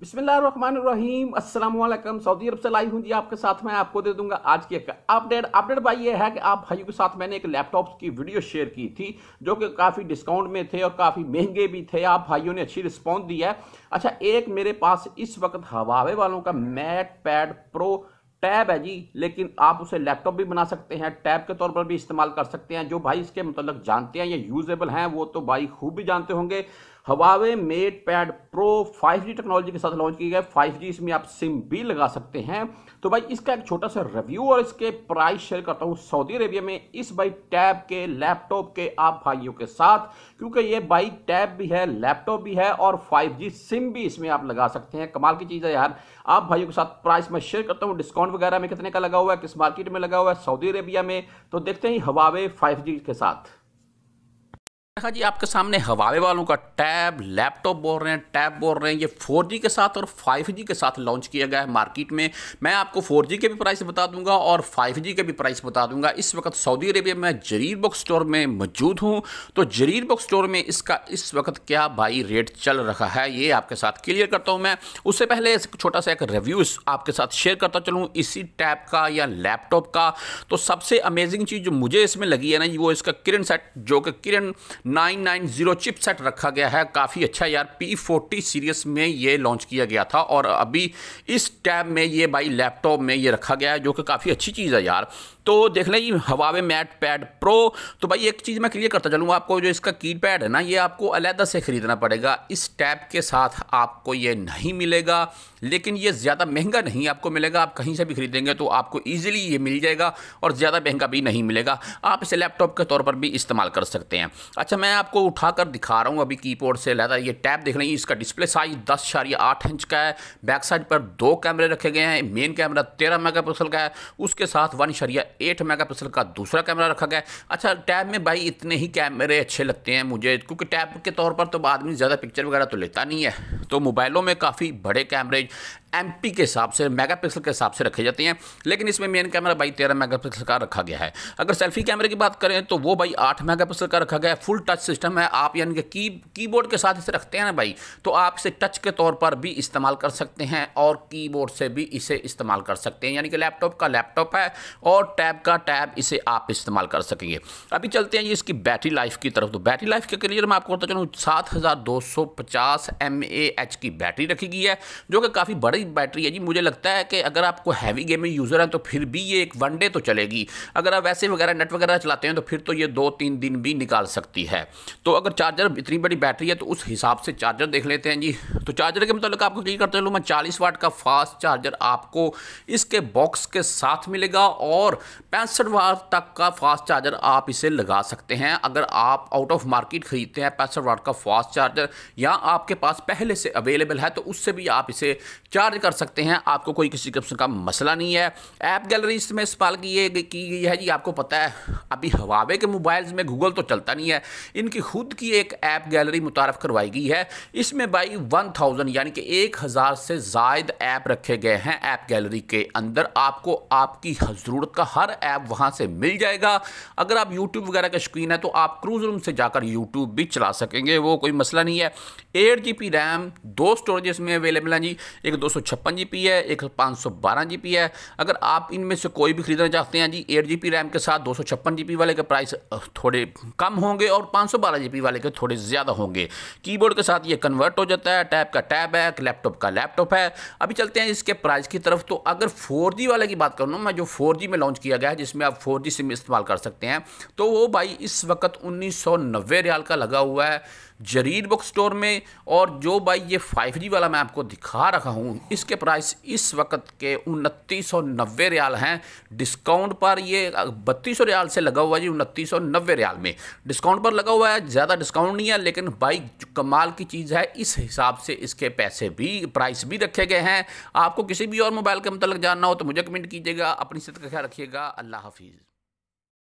बिस्मिल्लाम Aslam Saudi अरब से लाई हूँ जी आपके साथ मैं आपको दे दूंगा आज की एक अपडेट अपडेट भाई ये है कि आप भाइयों के साथ मैंने एक लैपटॉप की वीडियो शेयर की थी जो कि काफ़ी डिस्काउंट में थे और काफ़ी महंगे भी थे आप भाइयों ने अच्छी रिस्पॉन्स दी है अच्छा एक मेरे पास इस वक्त हवावे वालों का मैट पैड प्रो टैब है जी लेकिन आप उसे लैपटॉप भी बना सकते हैं टैब के तौर पर भी इस्तेमाल कर सकते हैं जो भाई इसके मतलब जानते हैं या यूजेबल हैं वो तो भाई खूब भी जानते होंगे Huawei Mate Pad Pro 5G technology के साथ लॉन्च किया गया 5G इसमें आप सिम भी लगा सकते हैं तो भाई इसका एक छोटा सा रिव्यू और इसके प्राइस शेयर करता हूँ सऊदी अरेबिया में इस भाई टैब के लैपटॉप के आप भाइयों के साथ क्योंकि ये भाई टैब भी है लैपटॉप भी है और 5G सिम भी इसमें आप लगा सकते हैं कमाल की चीज़ है यार आप भाइयों के साथ प्राइस मैं शेयर करता हूँ डिस्काउंट वगैरह में कितने का लगा हुआ है किस मार्केट में लगा हुआ है सऊदी अरेबिया में तो देखते हैं हवावे फाइव के साथ देखा हाँ जी आपके सामने हवावे वालों का टैब लैपटॉप बोल रहे हैं टैब बोल रहे हैं ये 4G के साथ और 5G के साथ लॉन्च किया गया है मार्केट में मैं आपको 4G के भी प्राइस बता दूंगा और 5G के भी प्राइस बता दूंगा इस वक्त सऊदी अरेबिया में जरीर बुक स्टोर में मौजूद हूँ तो जरीर बुक स्टोर में इसका इस वक्त क्या भाई रेट चल रहा है ये आपके साथ क्लियर करता हूँ मैं उससे पहले छोटा सा एक रिव्यू आपके साथ शेयर करता चलूँ इसी टैब का या लैपटॉप का तो सबसे अमेजिंग चीज़ जो मुझे इसमें लगी है ना वो इसका किरण सेट जो कि किरण 990 चिपसेट रखा गया है काफ़ी अच्छा यार पी फोर्टी सीरीज में ये लॉन्च किया गया था और अभी इस टैब में ये भाई लैपटॉप में ये रखा गया है जो कि काफ़ी अच्छी चीज़ है यार तो देख लें हवावे मैट पैड प्रो तो भाई एक चीज़ मैं क्लियर करता चलूँगा आपको जो इसका की पैड है ना ये आपको अलहदा से ख़रीदना पड़ेगा इस टैब के साथ आपको ये नहीं मिलेगा लेकिन ये ज़्यादा महंगा नहीं आपको मिलेगा आप कहीं से भी खरीदेंगे तो आपको ईजिली ये मिल जाएगा और ज़्यादा महंगा भी नहीं मिलेगा आप इसे लैपटॉप के तौर पर भी इस्तेमाल कर सकते हैं अच्छा से तो मैं आपको उठाकर दिखा रहा हूँ अभी कीबोर्ड से लहदा ये टैब देख रहे हैं इसका डिस्प्ले साइज दस या आठ इंच का है बैक साइड पर दो कैमरे रखे गए हैं मेन कैमरा तेरह मेगा का है उसके साथ वन शरिया एट मेगा का दूसरा कैमरा रखा गया है अच्छा टैब में भाई इतने ही कैमरे अच्छे लगते हैं मुझे क्योंकि टैब के तौर पर तो आदमी ज़्यादा पिक्चर वगैरह तो लेता नहीं है तो मोबाइलों में काफ़ी बड़े कैमरे एम के हिसाब से मेगापिक्सल के हिसाब से रखे जाते हैं लेकिन इसमें मेन कैमरा भाई तेरह मेगापिक्सल का रखा गया है अगर सेल्फी कैमरे की बात करें तो वो भाई आठ मेगापिक्सल का रखा गया है फुल टच सिस्टम है आप यानी कि की कीबोर्ड के साथ इसे रखते हैं ना भाई तो आप इसे टच के तौर पर भी इस्तेमाल कर सकते हैं और कीबोर्ड से भी इसे इस्तेमाल कर सकते हैं यानी कि लैपटॉप का लैपटॉप है और टैब का टैब इसे आप इस्तेमाल कर सकेंगे अभी चलते हैं ये इसकी बैटरी लाइफ की तरफ तो बैटरी लाइफ के क्लियर मैं आपको बता चलूँ सात हज़ार दो सौ पचास एम ए एच की बैटरी रखी गई है जो कि काफ़ी बड़ी एक बैटरी है जी मुझे लगता है कि अगर आपको हैवी गेमिंग यूज़र हैं तो फिर भी ये एक वन डे तो चलेगी अगर आप वैसे वगैरह नेट वगैरह चलाते हैं तो फिर तो ये दो तीन दिन भी निकाल सकती है तो अगर चार्जर इतनी बड़ी बैटरी है तो उस हिसाब से चार्जर देख लेते हैं जी तो चार्जर के मतलब आपको क्लियर करते चलो मैं चालीस वाट का फास्ट चार्जर आपको इसके बॉक्स के साथ मिलेगा और पैंसठ वाट तक का फास्ट चार्जर आप इसे लगा सकते हैं अगर आप आउट ऑफ मार्केट खरीदते हैं पैंसठ वाट का फास्ट चार्जर या आपके पास पहले से अवेलेबल है तो उससे भी आप इसे चार्ज कार्य कर सकते हैं आपको कोई किसी किस्म का मसला नहीं है ऐप गैलरी इसमें इस्तेमाल की गई है जी आपको पता है अभी हवावे के मोबाइल्स में गूगल तो चलता नहीं है इनकी खुद की एक ऐप गैलरी मुतारफ़ करवाई गई है इसमें बाई वन थाउजेंड यानी कि एक हज़ार से जायद ऐप रखे गए हैं ऐप गैलरी के अंदर आपको आपकी ज़रूरत का हर ऐप वहाँ से मिल जाएगा अगर आप यूट्यूब वगैरह का शौकीन है तो आप क्रूज रूम से जाकर यूट्यूब भी चला सकेंगे वो कोई मसला नहीं है एट जी पी रैम दो स्टोरेज इसमें अवेलेबल हैं जी एक दो सौ छप्पन जी है एक पाँच सौ बारह जी है अगर आप इनमें से कोई भी खरीदना चाहते हैं जी एट जी रैम के साथ दो सौ छप्पन जी वाले के प्राइस थोड़े कम होंगे और पाँच सौ बारह जी वाले के थोड़े ज़्यादा होंगे कीबोर्ड के साथ ये कन्वर्ट हो जाता है टैब का टैब है लैपटॉप का लैपटॉप है अभी चलते हैं इसके प्राइस की तरफ तो अगर फोर जी वाले की बात करूँ मैं जो फोर जी में लॉन्च किया गया है जिसमें आप फोर जी सिम इस्तेमाल कर सकते हैं तो वो भाई इस वक्त उन्नीस सौ नब्बे रियाल का लगा हुआ है जरीर बुक स्टोर में और जो भाई ये फाइव जी वाला मैं आपको दिखा रहा हूँ इसके प्राइस इस वक्त के उनतीस सौ नब्बे रियाल हैं डिस्काउंट पर ये बत्तीस सौ रियाल से लगा हुआ है जी उनतीस सौ नब्बे रियाल में डिस्काउंट पर लगा हुआ है ज़्यादा डिस्काउंट नहीं है लेकिन भाई कमाल की चीज़ है इस हिसाब से इसके पैसे भी प्राइस भी रखे गए हैं आपको किसी भी और मोबाइल के मतलब जानना हो तो मुझे कमेंट कीजिएगा अपनी सेहत का ख्याल रखिएगा अल्लाह हाफिज़